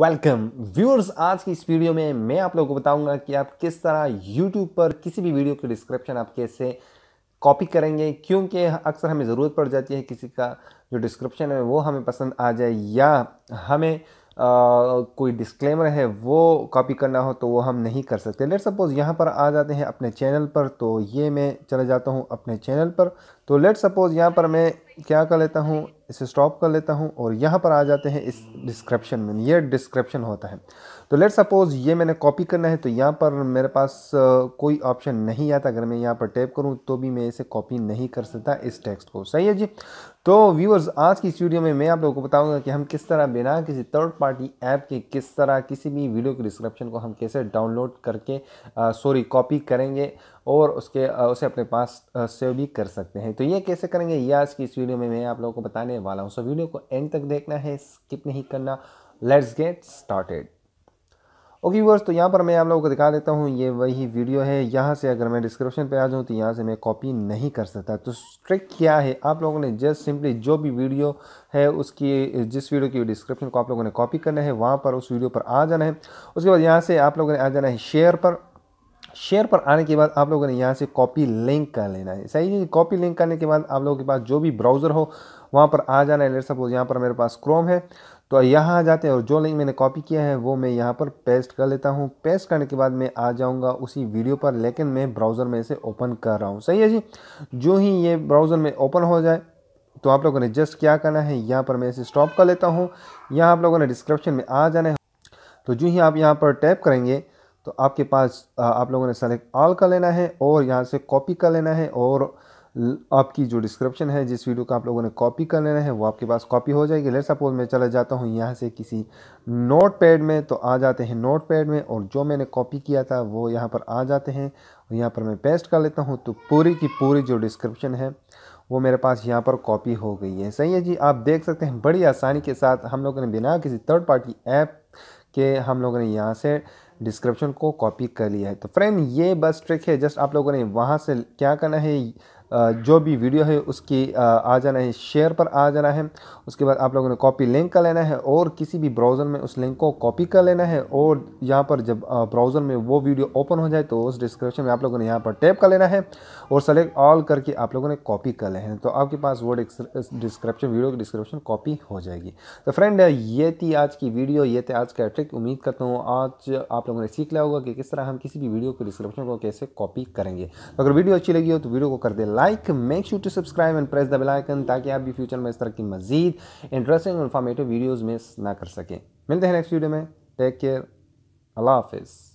welcome viewers आज की इस वीडियो में मैं आप लोगों को बताऊंगा कि आप किस तरह यूट्यूब पर किसी भी वीडियो के डिस्क्रिप्शन आप कैसे कॉपी करेंगे क्योंकि अक्सर हमें ज़रूरत पड़ जाती है किसी का जो डिस्क्रिप्शन है वो हमें पसंद आ जाए या हमें आ, कोई डिस्क्लेमर है वो कॉपी करना हो तो वो हम नहीं कर सकते लेट सपोज़ यहाँ पर आ जाते हैं अपने चैनल पर तो ये मैं चला जाता हूँ अपने चैनल पर तो लेट सपोज़ यहाँ पर मैं क्या कर लेता हूँ इसे स्टॉप कर लेता हूँ और यहाँ पर आ जाते हैं इस डिस्क्रिप्शन में ये डिस्क्रिप्शन होता है तो लेट सपोज़ ये मैंने कॉपी करना है तो यहाँ पर मेरे पास कोई ऑप्शन नहीं आता अगर मैं यहाँ पर टैप करूँ तो भी मैं इसे कॉपी नहीं कर सकता इस टेक्स्ट को सही है जी तो व्यूअर्स आज की स्टूडियो में मैं आप लोगों को बताऊंगा कि हम किस तरह बिना किसी थर्ड पार्टी ऐप के किस तरह किसी भी वीडियो के डिस्क्रिप्शन को हम कैसे डाउनलोड करके सॉरी कॉपी करेंगे और उसके उसे अपने पास सेव भी कर सकते हैं तो ये कैसे करेंगे ये आज की इस वीडियो में मैं आप लोगों को बताने वाला हूँ सो वीडियो को एंड तक देखना है स्किप नहीं करना let's get started okay viewers तो यहाँ पर मैं आप लोगों को दिखा देता हूँ ये वही वीडियो है यहाँ से अगर मैं डिस्क्रिप्शन पे आ जाऊँ तो यहाँ से मैं कॉपी नहीं कर सकता तो ट्रिक क्या है आप लोगों ने जस्ट सिंपली जो भी वीडियो है उसकी जिस वीडियो की डिस्क्रिप्शन को आप लोगों ने कॉपी करना है वहाँ पर उस वीडियो पर आ जाना है उसके बाद यहाँ से आप लोगों ने आ जाना है शेयर पर शेयर पर आने के बाद आप लोगों ने यहाँ से कॉपी लिंक कर लेना है सही है कॉपी लिंक करने के बाद आप लोगों के पास जो भी ब्राउज़र हो वहाँ पर आ जाना है लेट सपोज यहाँ पर मेरे पास क्रोम है तो यहाँ आ जाते हैं और जो लिंक मैंने कॉपी किया है वो मैं यहाँ पर पेस्ट कर लेता हूँ पेस्ट करने के बाद मैं आ जाऊँगा उसी वीडियो पर लेकिन मैं ब्राउज़र में इसे ओपन कर रहा हूँ सही है जी जो ही ये ब्राउज़र में ओपन हो जाए तो आप लोगों ने जस्ट क्या करना है यहाँ पर मैं इसे स्टॉप कर लेता हूँ यहाँ आप लोगों ने डिस्क्रिप्शन में आ जाना है तो जो ही आप यहाँ पर टैप करेंगे तो आपके पास आप लोगों ने सेलेक्ट ऑल का लेना है और यहाँ से कॉपी का लेना है और आपकी जो डिस्क्रिप्शन है जिस वीडियो का आप लोगों ने कॉपी कर लेना है वो आपके पास कॉपी हो जाएगी लेट सपोज मैं चला जाता हूँ यहाँ से किसी नोट पैड में तो आ जाते हैं नोट पैड में और जो मैंने कॉपी किया था वो यहाँ पर आ जाते हैं और यहाँ पर मैं पेस्ट कर लेता हूँ तो पूरी की पूरी जो डिस्क्रिप्शन है वो मेरे पास यहाँ पर कॉपी हो गई है सही है जी आप देख सकते हैं बड़ी आसानी के साथ हम लोगों ने बिना किसी थर्ड पार्टी ऐप के हम लोगों ने यहाँ से डिस्क्रिप्शन को कॉपी कर लिया है तो फ्रेंड ये बस ट्रिक है जस्ट आप लोगों ने वहाँ से क्या करना है जो भी वीडियो है उसकी आ जाना है शेयर पर आ जाना है उसके बाद आप लोगों ने कॉपी लिंक कर लेना है और किसी भी ब्राउज़र में उस लिंक को कॉपी कर लेना है और यहाँ पर जब ब्राउज़र में वो वीडियो ओपन हो जाए तो उस डिस्क्रिप्शन में आप लोगों ने यहाँ पर टैप कर लेना है और सेलेक्ट ऑल करके आप लोगों ने कॉपी कर लेना है तो आपके पास वो डिस्क्रिप्शन वीडियो की डिस्क्रिप्शन कॉपी हो जाएगी तो फ्रेंड ये थी आज की वीडियो ये थे आज का ट्रिक उम्मीद करता हूँ आज आप लोगों ने सीख लिया होगा कि किस तरह हम किसी भी वीडियो के डिस्क्रिप्शन को कैसे कॉपी करेंगे अगर वीडियो अच्छी लगी हो तो वीडियो को कर दे like like make sure to subscribe and press the bell icon ताकि आप भी फ्यूचर में इस तरह की मजीद इंटरेस्टिंग इन्फॉर्मेटिव वीडियोज़ मिस ना कर सकें मिलते हैं नेक्स्ट वीडियो में टेक केयर अल्लाह हाफिज़